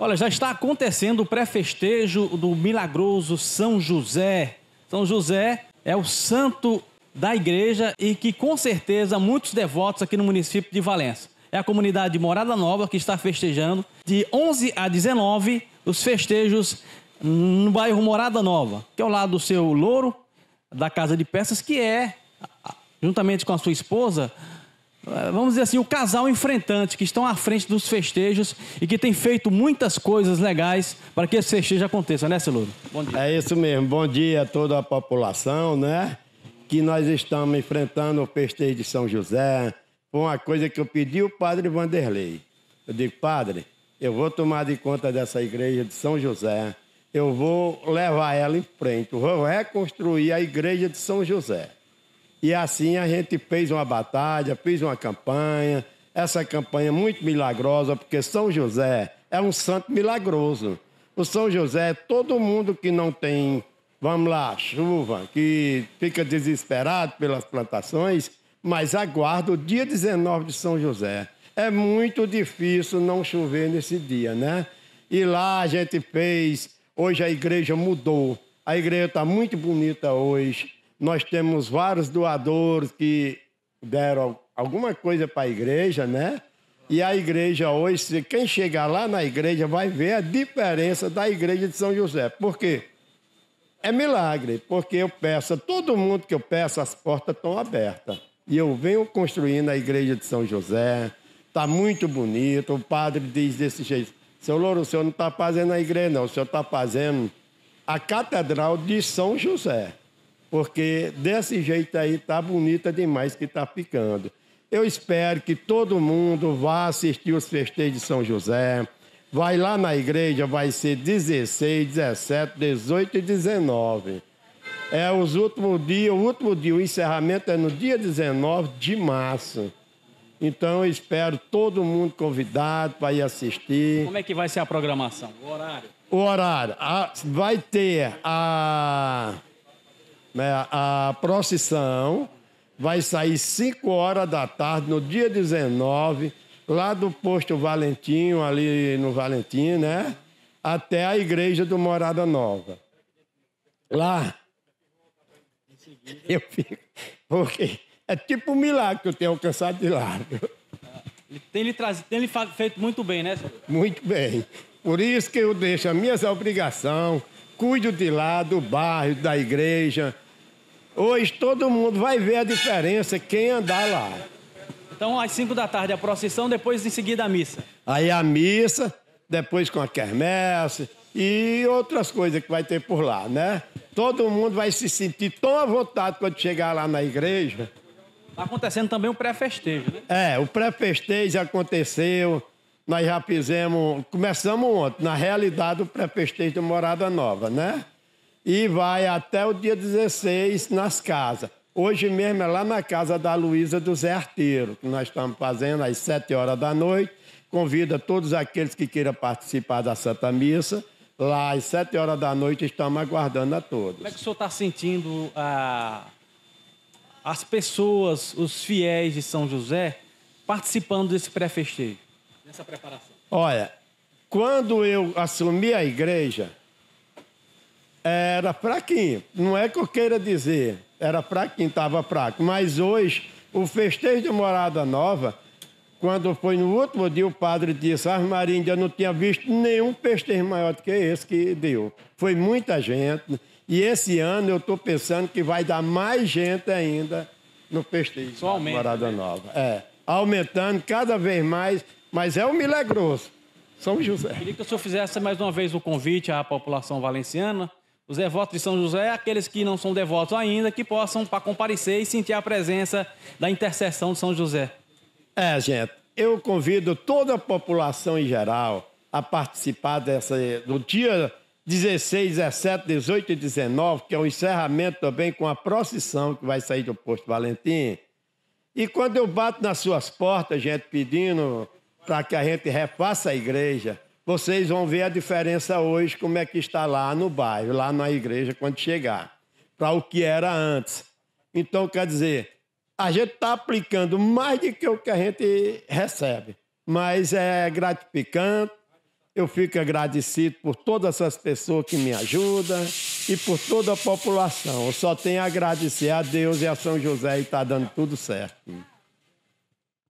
Olha, já está acontecendo o pré-festejo do milagroso São José. São José é o santo da igreja e que com certeza muitos devotos aqui no município de Valença. É a comunidade de Morada Nova que está festejando de 11 a 19 os festejos no bairro Morada Nova, que é ao lado do seu louro da casa de peças que é juntamente com a sua esposa eh, vamos dizer assim, o casal enfrentante que estão à frente dos festejos e que tem feito muitas coisas legais para que esse festejo aconteça, né, Celudo? Bom dia. É isso mesmo. Bom dia a toda a população, né? Que nós estamos enfrentando o festejo de São José. Foi uma coisa que eu pedi ao padre Vanderlei. Eu digo, padre, eu vou tomar de conta dessa igreja de São José. Eu vou levar ela em frente, eu vou reconstruir a igreja de São José. E assim a gente fez uma batalha, fez uma campanha. Essa campanha é muito milagrosa, porque São José é um santo milagroso. O São José, é todo mundo que não tem, vamos lá, chuva, que fica desesperado pelas plantações, mas aguarda o dia 19 de São José. É muito difícil não chover nesse dia, né? E lá a gente fez, hoje a igreja mudou. A igreja está muito bonita hoje nós temos vários doadores que deram alguma coisa para a igreja, né? E a igreja hoje, quem chegar lá na igreja vai ver a diferença da igreja de São José. Por quê? É milagre, porque eu peço a todo mundo que eu peço, as portas estão abertas. E eu venho construindo a igreja de São José, está muito bonito. O padre diz desse jeito: seu Louro, o senhor não está fazendo a igreja, não, o senhor está fazendo a Catedral de São José porque desse jeito aí tá bonita demais que tá ficando. Eu espero que todo mundo vá assistir os festejos de São José. Vai lá na igreja, vai ser 16, 17, 18 e 19. É os últimos dias, o último dia, o encerramento é no dia 19 de março. Então eu espero todo mundo convidado para ir assistir. Como é que vai ser a programação? O horário? O horário. A, ah, vai ter a né, a procissão vai sair 5 horas da tarde, no dia 19, lá do posto Valentinho, ali no Valentim, né? Até a igreja do Morada Nova. Lá. Eu fico. Porque é tipo um milagre que eu tenho alcançado de lá. Tem lhe, traz tem lhe feito muito bem, né, senhor? Muito bem. Por isso que eu deixo as minhas obrigações cuido de lá, do bairro, da igreja. Hoje todo mundo vai ver a diferença quem andar lá. Então, às 5 da tarde a procissão, depois em seguida a missa. Aí a missa, depois com a quermesse e outras coisas que vai ter por lá, né? Todo mundo vai se sentir tão à vontade quando chegar lá na igreja. Está acontecendo também o pré-festejo, né? É, o pré-festejo aconteceu. Nós já fizemos, começamos ontem, na realidade, o pré-festejo de Morada Nova, né? E vai até o dia 16 nas casas. Hoje mesmo é lá na casa da Luísa do Zé Arteiro, que nós estamos fazendo às 7 horas da noite. Convida todos aqueles que queiram participar da Santa Missa. Lá às 7 horas da noite estamos aguardando a todos. Como é que o senhor está sentindo ah, as pessoas, os fiéis de São José, participando desse pré-festejo? nessa preparação? Olha, quando eu assumi a igreja, era fraquinho. Não é que eu queira dizer, era fraquinho, estava fraco. Mas hoje, o festejo de Morada Nova, quando foi no último dia, o padre disse: Ah, Maria, ainda não tinha visto nenhum festejo maior do que esse que deu. Foi muita gente. E esse ano eu estou pensando que vai dar mais gente ainda no festejo da Morada né? Nova. É aumentando cada vez mais, mas é um milagroso. São José. Eu queria que o senhor fizesse mais uma vez o convite à população valenciana. Os devotos de São José, aqueles que não são devotos ainda, que possam para comparecer e sentir a presença da intercessão de São José. É, gente, eu convido toda a população em geral a participar dessa do dia 16, 17, 18 e 19, que é o um encerramento também com a procissão que vai sair do Posto Valentim e quando eu bato nas suas portas, gente, pedindo para que a gente refaça a igreja, vocês vão ver a diferença hoje, como é que está lá no bairro, lá na igreja, quando chegar, para o que era antes. Então, quer dizer, a gente está aplicando mais do que o que a gente recebe, mas é gratificante. Eu fico agradecido por todas essas pessoas que me ajudam e por toda a população. Eu só tenho a agradecer a Deus e a São José e está dando tudo certo.